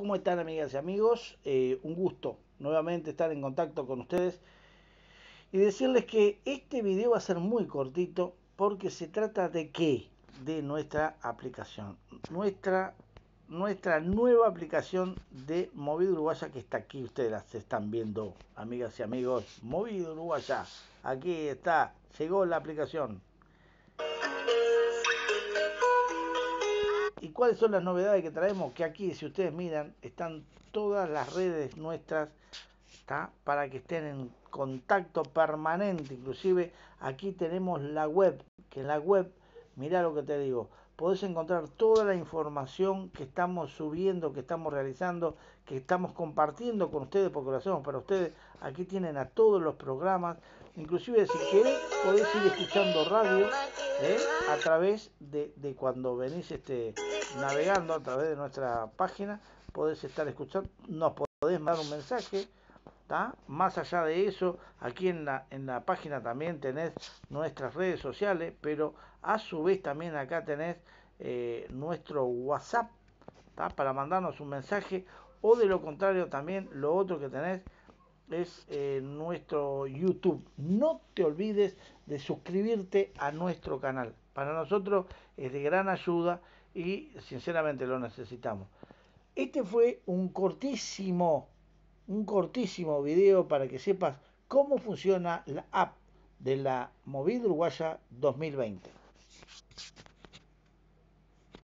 ¿Cómo están amigas y amigos? Eh, un gusto nuevamente estar en contacto con ustedes y decirles que este video va a ser muy cortito porque se trata de qué? De nuestra aplicación, nuestra, nuestra nueva aplicación de movido Uruguaya que está aquí, ustedes las están viendo amigas y amigos, movido Uruguaya, aquí está, llegó la aplicación. ¿Cuáles son las novedades que traemos? Que aquí, si ustedes miran, están todas las redes nuestras para que estén en contacto permanente. Inclusive aquí tenemos la web, que la web, mirá lo que te digo, podés encontrar toda la información que estamos subiendo, que estamos realizando, que estamos compartiendo con ustedes, porque lo hacemos para ustedes. Aquí tienen a todos los programas. Inclusive si querés, podés ir escuchando radio ¿Eh? a través de, cuando venís este, navegando, a través de nuestra página, podés estar escuchando, nos podés mandar un mensaje. Más allá de eso, aquí en la, en la página también tenés nuestras redes sociales, pero a su vez también acá tenés eh, nuestro WhatsApp para mandarnos un mensaje o de lo contrario también lo otro que tenés es eh, nuestro YouTube. No te olvides de suscribirte a nuestro canal. Para nosotros es de gran ayuda y sinceramente lo necesitamos. Este fue un cortísimo, un cortísimo video para que sepas cómo funciona la app de la Movida Uruguaya 2020.